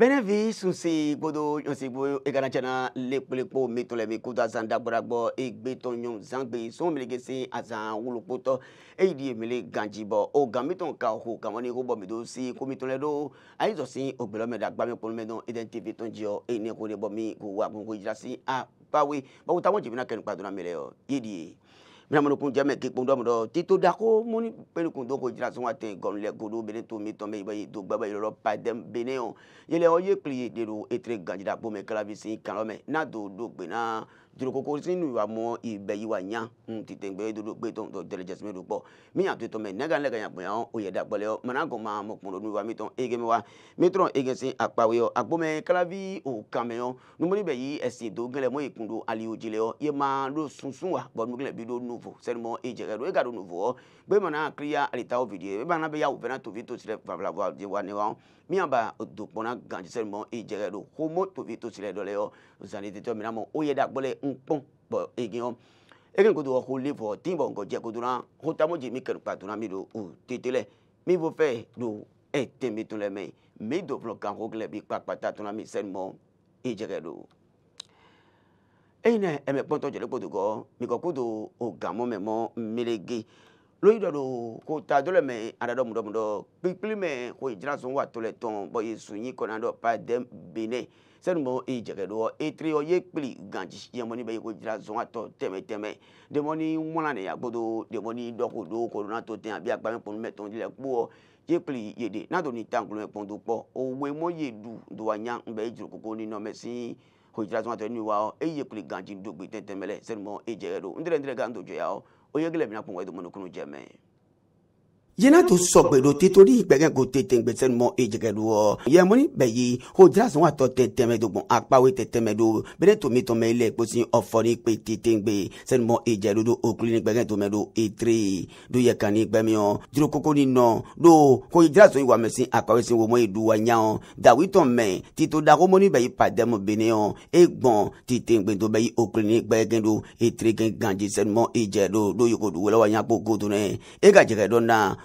Benevi sunsi gbodo yonsi gbo egana chana lekpolekpo mitole mi kuta zan dagbaragbo egbeton yon zangbe son milege se azan wulupoto eidi emile ganjibo o gamiton ka ho kamoni hobo mido si komitole do ayi e zo si ogbelo me dagba mi polu me don identifi e e, a pawe bawo tawon jibina kenu padona mele yo mena kun jame ki kun dom do ti to da ko moni pelu kun do ko jira so wa ten gon le bene to mi ton be do gba bayi pa dem bene on yele o ye kli de ro etre ganjira bo me sin kan na do do gbe duro koko sinu wa mo ibe yi wa nya mm ti ten gbe do gbe ton do dele jesme do po mi ya to me nega nega o ye da pele o mana go ma mo pon wa mi ton ege mi wa mi tron ege sin apawe o agbo kalavi o kame o nu mo níbẹ̀ yìí ẹ̀sìn tó gẹ́lẹ̀ mọ́ ìkun do aliyo jìlẹ̀ ọ yẹ máa ló sunsun wa bọ́ọ̀nù gẹ́lẹ̀ bí ló nuvo sẹ́ni mọ́ ẹ̀jẹ̀ rẹ̀ lóye nuvo ọ gbé mọ̀ náà kíríyà àlìta ó fìdí ẹ̀ e. bẹ́ẹ̀ náà bẹ́ẹ̀ yà wò fẹ́ náà tòfi tó miya ba dòkpọ̀nà gàdí sẹ́ni mọ́ ẹ̀jẹ̀ rẹ̀ ló homo tòfi tó sílẹ̀ dọ̀lẹ́ ọ zaniditɔ mina mɔ n kpɔn bɔn egin wɔm ekin kodo wɔ ko le vɔ tin bɔ ŋgɔ jɛ kodo na ko tamo dzi mi kɛnu kpato na mi do o tete lɛ mi bo fɛ do ɛ te mi tun lɛ mɛ mi do vlɔ gan ko gilɛ bi kpakpa ta tun na mi sɛni mɔ e jɛ kɛ do eyin nɛ ɛmɛ kpɔntɔ jɛlɛ kodo gɔ mi kɔ kodo o gamɔ mɛ mɔ melege lóyún dọ̀dọ̀ kò ta dọ́lẹ̀ mẹ́ adadọ́ mudọ́mudọ́ kpikpili mẹ́ kò ìdíra sùn wà tó lẹ̀ tán bọ́ yé sùn yín kọ́nà dọ́ pa dẹ́m bẹ́nẹ́ sẽn mo y jɛgɛd wɔ y tɩ yɔ ye kpili gãnji yẽmo ni ba yɩko jira zõa tɔ tɛmɛ-tɛmɛ demo ni mõnane ya gbodo demo ni dɔku do korona to tẽ a bɩ a kpame kpõn ye kpili yede na do ni tankulome kpõndu kpɔ owue mo ye du do wa yã n bɛ y e jurukoko ni nɔmɛ sẽn hojira zõa tɔ ni wa e ye kpili gãnji n dogbi tẽtɛmɛ lɛ sẽn mo y e jɛgɛdo n dɩrɛ n dɩrɛ ga n do joya o yegele mina kpõn wɛ do mɔnukunu jɛmɛ yena to sɔgbedo titori gbɛgɛ ko tete gbɛsɛn mɔ edzegɛdo wɔ yɛmuni bɛ yi o dira sɔn atɔ tɛ tɛmɛ do gbɔn akpawo tɛ tɛmɛ do bene tomi tɔmɛ ilɛ kposi ɔfɔri kpe tete gbe sɛn mɔ edzɛdo do okuli ni gbɛgɛ tɔmɛ do etire do yɛkani gbɛmiɔ duro koko ni nɔ do ko dira sɔn iwa mɛsi akpawo si womɔ edu wa nya dawi tɔmɛ tito dakomoni bɛ yi padɛmu bene yɔ egbɔn tete gbe to bɛ yi okuli ni gbɛgɛ do etire gɛ ganji sɛn mɔ edzɛdo do yogo dugu la wa nya kpo godo nɛ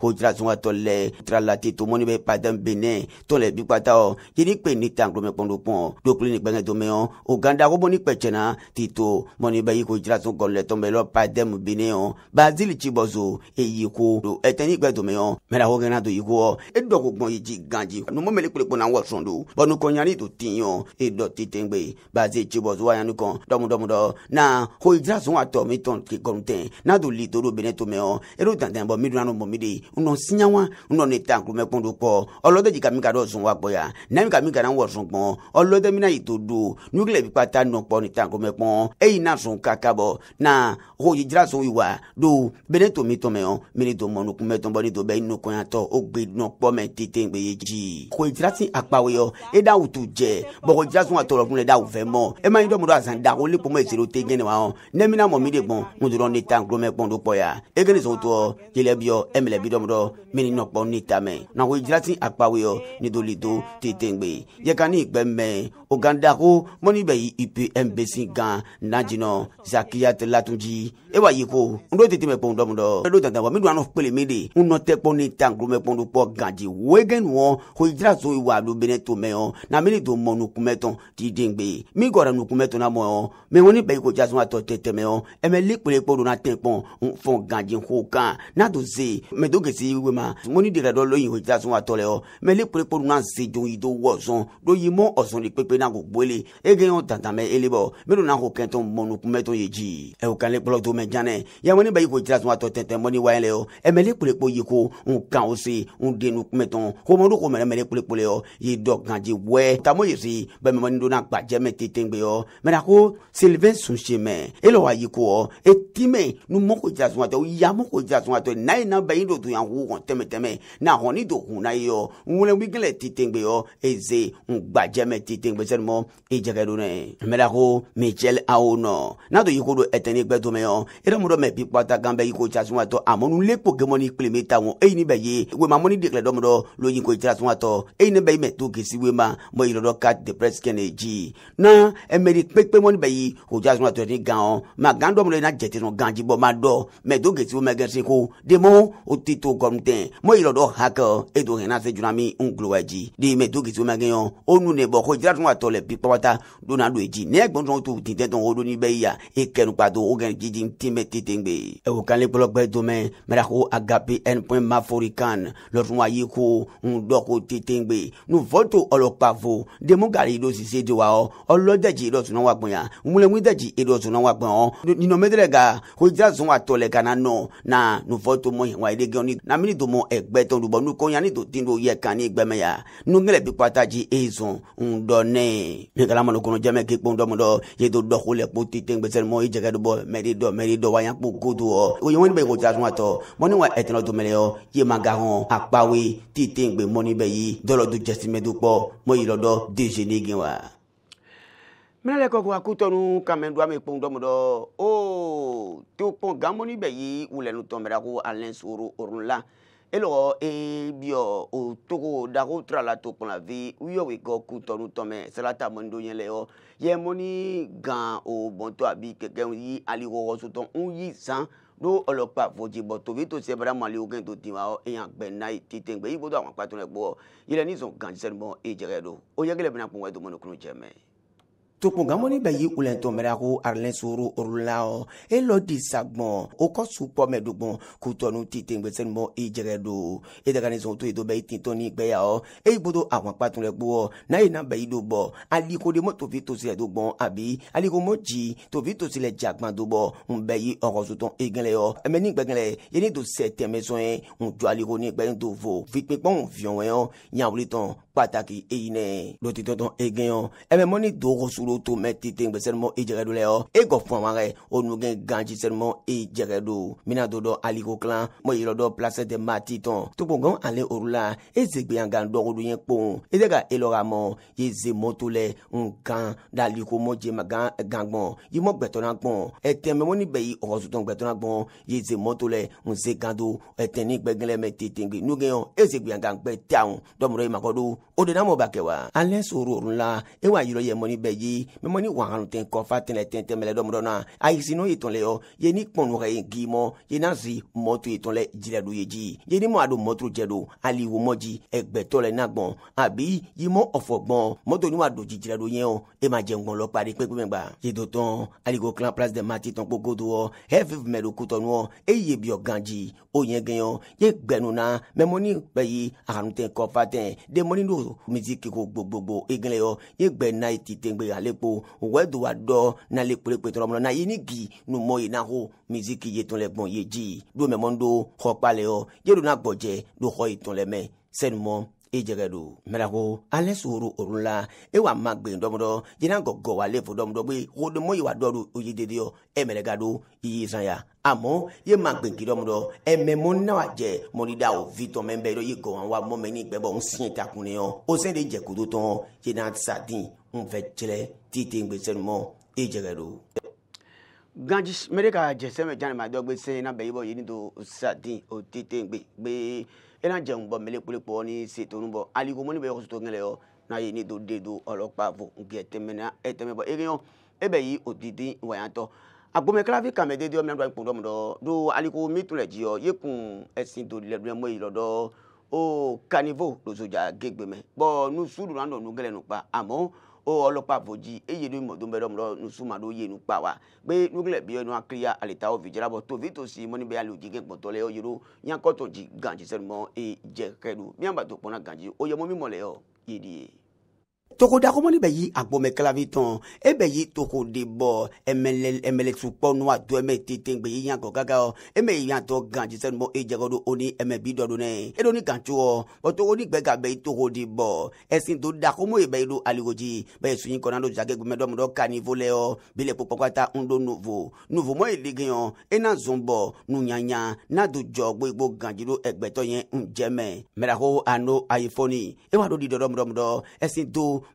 o jira sɔn ka tɔ lɛ tiralati tomoni bɛ padɛn benin tɔn lɛ bikpata ɔ yeni kpe ni tan kulomɛ kpɔn kpɔn dokuli ni gbɛngɛ domɛ ɔ o ganda ko bɔni kpɛ tiɲɛna ti to mɔni bɛ yi ko jira lɛ tɔn bɛ lɔ padɛn benin ɔ bazili ci bɔ so eyi ko do ɛtɛni e gbɛ domɛ ɔ mɛra ko kɛnɛ do yi ko ɔ e dɔ ko gbɔn yi ji ganji numu mɛli kule kpɔn na wɔ sɔn do bɔn nukɔnyani e do ti yɔ e dɔ ti tɛ gbe bazi ci bɔ so wa yanni kɔn dɔmudɔmudɔ na ko jira sɔn ka tɔ mi tɔn kɔn tɛ n'a do li to do benin tomɛ ɔ e do dantɛn bɔ mi do nanu bɔ mi de ye ŋdɔ siyawa ŋdɔ ne tan kulomɛ kun do kpɔ ɔlɔdɛ jika mi ka dɔ zun wa gbɔ ya nami ka mi ka na wɔ zun gbɔn ɔlɔdɛ mina yi to do nugilɛ bi kpa ta nɔ kpɔ ne tan kulomɛ kpɔn eyi na zun ka ka bɔ na o yi dira zun yi wa do bene to mi tɔmɛ yɔn mene to mɔ nukun tɔnbɔ ne to bɛ inu kɔnya tɔ o gbe nɔ kpɔ mɛ tete gbe ye ji ko idira si akpawo yɔ e da wutu jɛ bɔgɔ idira sun ka tɔlɔ kun le da wufɛ mɔ e ma yi dɔ mo do azan da o le kpɔmɔ ezero te gɛnɛ wa hɔn ne mina mɔ mi de gbɔn mo do dɔn ne tan kulomɛ kpɔn do kpɔ ya e kɛ ne sɔn tɔ yɛlɛ bi yɔ ɛmɛlɛ e gidɔbɔdɔ mini nɔkpɔ ni tamɛ nawo idzilati akpawo yɔ nidoli do tetengbe yekani ìgbẹ́ mɔni bɛ yi ipmbc gan nadinɔ zakiyat latunji ewa yi ko n tete mɛ kpɔn dɔmɔdɔ ɛdo tata wa mi do anɔ kpele mi de n tɛ kpɔn ne tan kulo mɛ kpɔn do kpɔ ganji wege nuwɔ ko idzila so lo bene to mɛ yɔ na mi ni do mɔ nukumɛtɔn ti mi gɔra nukumɛtɔn na mɔ yɔ mɛ wɔni bɛ yi ko jasun atɔ tɛtɛmɛ yɔ ɛmɛ e li kpele do na tɛ kpɔn fɔn ganji ko kan na do ze mɛ do do gesi wiwe ma ŋoni de ka dɔ lo yin o ja sun wa tɔ lɛ ɔ mɛ le kpekpe nu na se jo yi do wɔ sɔn do yi mɔ ɔsɔn de kpekpe na ko gbele ege yɔn tantan mɛ ele bɔ mɛ do na ko kɛntɔn mɔnukun ye ji ɛ o kan le kplɔ to mɛ janɛ yamani bɛ yi ko ja sun wa tɔ tɛntɛn mɔni wa yɛ lɛ ɔ ɛ mɛ le kpekpe yi ko n kan o se n den nu ko mɔ do ko mɛ mɛ le kpekpe lɛ ɔ yi dɔ ganji wɛ tamo ye se bɛ mɛ mɔni do na gbajɛ mɛ tete gbe ɔ mɛ na ko sylvain sunse mɛ ele wa yi ko ɔ eti mɛ nu mɔ ko ja sun wa tɔ yamu ko ja sun n'a ye na bɛ yin do dunya wu hɔn tɛmɛtɛmɛ na hɔni do hun na ye yɔ nwulɛwi gɛlɛ titɛngbɛ yɔ eze ngbajɛmɛ titɛngbɛ sɛni mɔ ejɛgɛ do nɛ mɛla ko michel awo nɔ n'a do yiko do ɛtɛni gbɛ to mɛ yɔ eremu dɔ mɛ bi gan bɛ yiko tsasunwa tɔ amɔnu lekpo gemɔ ni kpeleme ta wɔn eyi ni bɛ ye wemamɔni dekilɛ dɔmɔ dɔ lo yiko tsasunwa tɔ eyi ni bɛ yi mɛ to kesi wema mɔ yirɔ dɔ ka depresi kɛ dzi na ɛmɛri kpekpemɔni bɛ yi ko e tsasunwa e tɔ ni gan ma gan dɔmɔ dɔ yi na jɛtɛnɔ gan dzi bɔ ma dɔ mɛ to kesi wema gɛrɛsɛ ko demo o ti to gɔmtɛ mo yirɔ dɔ hakɛ e to hɛnɛ se juna mi n kulo wa ji di mɛ to kisi e o ma kɛ yɔn o nu ne bɔ ko jira tun ka tɔ lɛ bi kpɔkɔta donna do ji ne gbɔn tɔn tintɛ tɔn o don ni bɛ yi ya e kɛnu kpa do o kɛ jiji ti mɛ tete gbe. ɛ e o kan to mɛ mɛra ko agape n point mafori kan lɔtun wa ye ko n dɔ ko tete gbe nu fɔto ɔlɔkpafo demu gari do sise de wa ɔlɔdɛji dɔ tun wa gbɔnya mumulɛmudɛji e dɔ tun wa gbɔn ninɔmɛdɛrɛ ga ko jira tun kana nɔ na nu fɔto mɔ wa ye ni namini domo egbe ton lubo nu konya ni to tinro ye kan ni gbeme ya nu ngele bi pataji ezon ndo ne mi kala mo ko jeme ke pon do mo do ye do do khole po ti ten gbese mo ije ga do bo meri do meri do wa yan po ko do o o ye won be ko ta sun ato mo ni wa etno do mele o ye ma ga hon apawe ti ten gbe mo be yi do do jesi do po mo yi lo do deje ni gin wa mẹ́lẹ̀ kọ́kọ́ akutɔnu kamendoa me kpɔn dɔmɔdɔ o tó kpɔn gamoni bɛ yi wulɛnu tɔmɛra ko alɛn soro orun la elɔgɔ ebiɔ o togo dako tura la to kpɔn la vi uyɔwe kɔ kutɔnu tɔmɛ sarata mɔnido yɛ lɛ yɔ yɛ mɔni gan o bɔntɔ abi kɛkɛ yi ali wɔwɔ sotɔ ń yi zan do ọlọpàá àfojìbọ tòbí tó ṣe bàrà màlẹ ogun tó ti wà ọ èèyàn gbẹ náà tètè gbẹ yìí gbọdọ àwọn apá gbọ yìí lẹ ní sọ gànjẹsẹ ni bọ èjẹrẹ e do ó yẹ kí lẹ bẹ náà pọn wẹ tó mọ ní kúrò jẹ mẹ tokpungamoni bɛ yi ulɛntɔnmɛrɛko arlɛnsoro orulaɔ elɔdi sagbɔn o kɔ supɔmɛ dogbɔn kutɔnu tite gbɛsɛnumɔ ijɛgɛ e do edaganizɔn to yi to bɛ yi tintɔ ni gbɛyaɔ eyi bodo àwọn kpatun rɛ gbɔ n'a yi na bɛ yi do bɔ aliko de mo tofi tosi rɛ do gbɔn abi aliko mo dzi tofi tosi rɛ jagban do bɔ n bɛ yi ɔkɔsotɔn egɛlɛ yɔ ɛmɛ ni gbɛgɛlɛ yeni do sɛ tɛmɛsɔn ye n jɔ aliko ni gbɛyin to vo fikpekpɔn fiɔn wɛn yɔ nyawuli tɔn pàtàkì eyi nɛ lɔtitɔtɔn o to mɛ tete ŋgbɛ sɛnumɔ e jɛgɛ do la yɔ e gɔ fɔnma kɛ o nugɛ ganji sɛnumɔ e jɛgɛ do mina do dɔ aliko kilan mo yɔrɔ dɔ place tɛ maa ti tɔn togbɔngɔn ale oru la e zegbeya gan dɔgɔdonya kpɔn e tɛ ka e lɔ ka mɔ ye ze mɔto lɛ ngan da aliko mɔ jɛma gan gangbɔn yi mɔ gbɛtɔna gbɔn ɛtɛmɛmɔ ni bɛ yi ɔkɔsutɔn gbɛtɔna gbɔn ye ze mɔto lɛ nze gan do ɛtɛni gbɛgɛlɛ mɛ tete ŋgbe nugɛ yɔ e zegbeya gan gbɛ tɛ awon dɔmɔdɔ ye makɔ do o de n'a mɔ ba kɛ wa alɛ soro oru la e wa yɔrɔ yɛ mɔni bɛ ye Memoni mɛmɔni wãganu tẽn kɔ fa tẽla tẽn tɛmɛ lɛ dɔmdɔ na a yisi n'o ye tõn lɛ yɔ ye ni kpõnʋgɛ ye gɩɩmɔ ye na zɩ mɔto ye tõn lɛ jiladu ye dzi ye ni mɔ a do mɔtoro jɛ ali wo mɔ dzi ɛgbɛtɔ e lɛ nagbɔn abi yi mɔ ɔfɔ gbɔn mɔto ni wa do dzi jiladu yɛ o e ma jɛ ŋgbɔn lɔ kpa de kpekpe mɛgba yedo tɔn aliko clan place de mati tɔn kpokpo do wɔ hɛvi mɛ do kutɔnu wɔ eye biɔ ganji o yɛ gɛn yɔ ye gbɛnu na mɛmɔni bɛ yi akanu tɛ kɔ fa tɛ demɔni do miziki ko gbogbogbo egele yɔ ye gbɛ na ye ti tɛgbe ale lepo wɛdo wa dɔ na le kpolekpole tɔrɔ mɔnɔ na ye ni gi numɔ ye na ho miziki ye tɔn lɛ gbɔn ye dzi do mɛ mɔndo xɔ kpa yɔ ye do na gbɔdze do xɔ yi tɔn lɛ mɛ sɛnumɔ edzege do mɛlɛko alɛ soro olu la e wa ma gbe dɔmɔdɔ yina gɔgɔ wa lɛ dɔmɔdɔ be wodomɔ yi wa dɔ do oye dede yɔ ɛmɛlɛ e ga do iye zan ya àmọ́ yé máa gbèǹkì lọ́mọdọ́ ẹ̀mẹ̀mọ́ náà jẹ́ mọ́lídà ò fi tọ́ mẹ́ńbẹ́ lọ yé gọ̀ọ́n wa mọ́mẹ́ ní ìgbẹ́bọ̀ ń sìn ìtakùn ni ọ́ ó sẹ́ni jẹ̀kú tó tán yé náà sàdín n fɛ tsilɛ ti te e jɛgɛ do. ganji mɛde ka jɛsɛmɛ janima dɔ gbe sɛn na bɛ yibɔ yiri do sadi o ti te gbe gbe ena jɛn bɔ mele kpolekpɔ ni se tonu bɔ aliko mɔni bɛ yɔkɔsɔ to ŋɛlɛ yɔ n'a ye ni do de do ɔlɔkpa fo nkɛ tɛmɛna ɛ tɛmɛ bɔ eke yɔ e bɛ yi o didi wɔyatɔ agbomekelavi kame dede ɔmina do ayi kpɔdɔm dɔ do aliko mitu le dziɔ yekun esi do le e do ɛmɔ yi lɔ dɔ o kanivo lozodza gegbe mɛ bɔn nusu do na nɔ nugɛlɛ nukpa amɔ olɔpa vo dzi eye ɖo mɔdom be ɖɔm ɖɔ nusuma ɖo ye nu kpa wa be nukle bi enu aklia alita wo vidzra bɔ tovi to si mɔni be alo dzi ke gbɔtɔ le yɔ ɖo nyakɔtɔ dzi gãdzi sɛnumɔ eye dze xe ɖo miãgbatɔ kpɔna gãdzi o yɛ mɔ mi mɔ le togodagomɔni bɛ yi agbɔmɛkalavi tɔn e bɛ yi togodebɔ ɛmɛlɛtukpɔ nua do ɛmɛ tete e e e gbe yi yankɔ gaga ɔ eme yi yantɔ gan jisɛ numɔ e jɛgɛ do o ni ɛmɛ bi dɔ do nɛ e do ni gan tso ɔ ɔtogoni gbɛ ga bɛ yi togodebɔ ɛsin to dakomo yi bɛ yi do aliwodzi bɛ yi sunyi kɔnɔ do jage gome dɔ mu dɔ ka nivo lɛ ɔ bile kpɔkpɔ kata ń do nuvo nuvo mɔ yi lege ɔ ena zɔn bɔ nunyanya na do jɔ gbogbo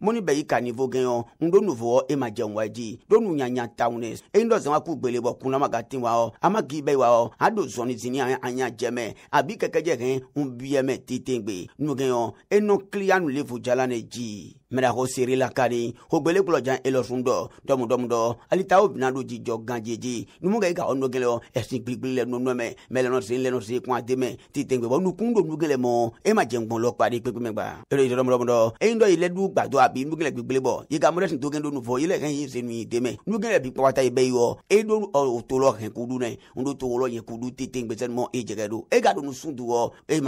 moni bɛ yi ka nivo gɛɲɔ n do nuvo e ma jɛn wa di do nu nyanya taw ne e ndɔ zan wa ku gbele bɔ kunna ma ka ten wa ɔ a ma k'i bɛ wa ɔ a do zɔni zini an y'a jɛmɛ a b'i kɛkɛjɛ kɛ n biyɛmɛ tete gbe nu gɛɲɔ e nɔ kiliya nu jala ne ji mɛra ko seere la kari ko gbele kulɔjan elɔsun dɔ dɔmudɔmu dɔ hali o bina do jijɔ gan jeje numukɛ yi ka o nɔgɛlɛ ɛsin kpikpiri lɛ nɔnɔmɛ mɛlɛnɔ sen lɛnɔ sen kun a dɛmɛ ti tɛn gbɛbɔ nukun do nugɛlɛ mɔ e ma jɛn gbɔn lɔ kpari kpekpe mɛ gba. ero yi dɔmudɔmu dɔ dɔ yi lɛ du gbadɔ a nugɛlɛ kpikpiri bɔ yi ka mɔdɛsin do nu fɔ yɛlɛ kɛn yi sen nu yi dɛmɛ nugɛlɛ bi kpata yi bɛ yi wɔ e do o to e e e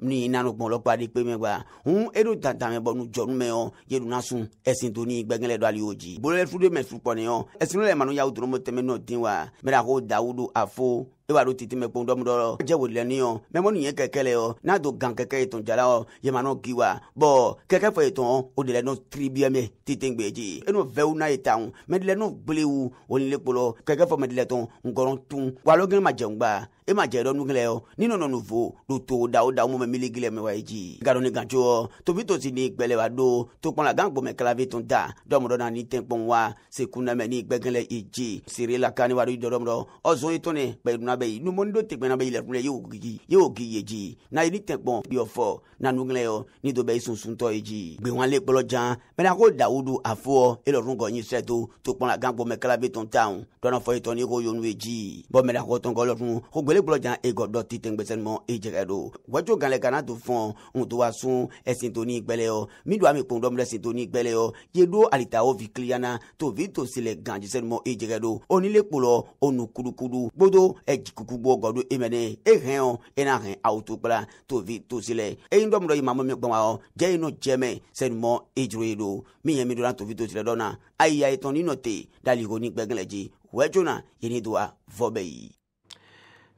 ni nanu gbɔn lɔ kpari kpekpe mɛ gba hun e do tantamɛ bɔ yeɖuna sun ɛsin to ni gbɛngɛlɛ do ali y'o dzi bolola fude mɛ fukpɔniyɔ ɛsinlɛ manu yawu dɔrɔn mo tɛmɛ n'o den wa mɛ a ko dawudu afo e b'a dɔn titi mɛ kpɔn dɔmi dɔrɔ jɛ wolilɛni yɔ mɛ mɔni ye kɛkɛ lɛ yɔ n'a do gan kɛkɛ ye tɔn jala yɔ yɛmanɔ ki wa bɔn kɛkɛ fɛ ye tɔn o de la n'o tiribiyɛ mɛ titi gbe dzi e n'o vɛw n'a ye tan mɛ dilɛ n'o gbelewu o ni le kpolɔ kɛkɛ fɔ mɛ dilɛ tɔn nkɔrɔn tun wa alo gɛn ma jɛ ŋgba e ma jɛ dɔ nugulɛ yɔ ni nɔnɔ nu fo do to da o da o mɛ mili gilɛ mɛ wa ye dzi gadɔ ni gantso yɔ tobi tosi ni gbɛlɛ wa do to kpɔn la gan gbɔmɛ kalave tɔn da dɔmɔdɔ na ni tɛ kpɔn wa sekunamɛ ni gbɛgɛlɛ i dzi siri la ka ni wa do i dɔ dɔmɔdɔ ɔzɔn ye tɔn ne bɛɛ duna be nu mon do tekpe na be ile kunle yo gigi yo gigi ji na iri tekpon bi ofo na nugle yo ni do be sunsun to ji gbe wọn le polo jan me na ko Dawudu afo e lo run go yin se to to pon la gangbo me kala be ton town to na fo e ton ni ko yo nu ji bo me na ko ton go lo run o gbele polo jan e godo ti ten gbesen mo e jere do wojo gan le kana to fon un to wa sun ẹ̀sìn tó ní ìgbẹ́lẹ̀ o mi do ami pon do mi ẹ̀sìn tó ní ìgbẹ́lẹ̀ o ye do alita o vi kliana to vi to sile ganjisen mo e jere do onile polo onu kudukudu gbodo e kuku gbɔ gɔdo eme ne e hɛn o ena hɛn awo to kpla tovi tosi lɛ eyin dɔm dɔ yi mamu mi gbɔn wa o yi no jɛmɛ sɛnumɔ edzro yi do mi yɛn mi do na tovi tosi lɛ dɔn na ayi ya etɔn ninɔ te dali ko ni gbɛgɛlɛ dzi wɛdzo na yeni do wa vɔ bɛ yi.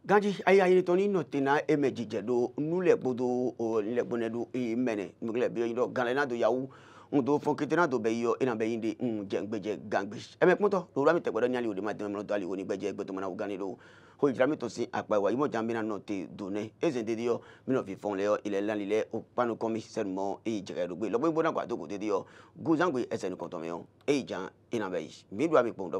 ganji ayi ayi tɔn ninɔ te na eme dzidzɛ do nu lɛ gbodo o lɛ gbɔnɛ do eyi mɛnɛ nugulɛ bi yɔ yin dɔ galɛ na do yawu ndo fonkete na do be yo ina be yinde mm jengbeje gangbeje eme punto do rami te gbadani ali ode ma demelo do ali oni gbeje gbe to mana ugani do ho ijrami to sin apa wa imo jambina no te done ezen de dio mi no fi fon le yo ile lan ile o panu komi sermo e jere do gbe lo gbo na gba to ko de dio guzangwe esen konto me yo e jan ina be yi mi do ami pon